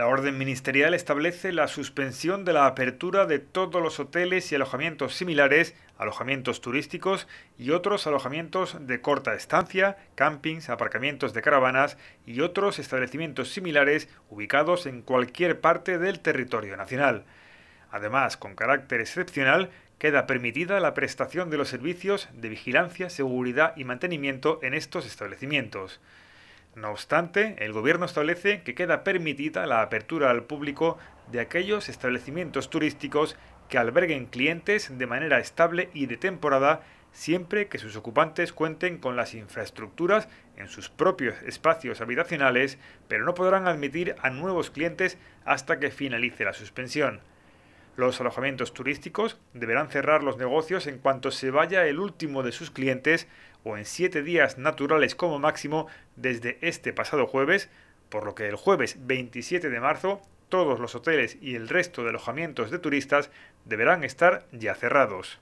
La orden ministerial establece la suspensión de la apertura de todos los hoteles y alojamientos similares, alojamientos turísticos y otros alojamientos de corta estancia, campings, aparcamientos de caravanas y otros establecimientos similares ubicados en cualquier parte del territorio nacional. Además, con carácter excepcional, queda permitida la prestación de los servicios de vigilancia, seguridad y mantenimiento en estos establecimientos. No obstante, el gobierno establece que queda permitida la apertura al público de aquellos establecimientos turísticos que alberguen clientes de manera estable y de temporada siempre que sus ocupantes cuenten con las infraestructuras en sus propios espacios habitacionales, pero no podrán admitir a nuevos clientes hasta que finalice la suspensión. Los alojamientos turísticos deberán cerrar los negocios en cuanto se vaya el último de sus clientes o en siete días naturales como máximo desde este pasado jueves, por lo que el jueves 27 de marzo todos los hoteles y el resto de alojamientos de turistas deberán estar ya cerrados.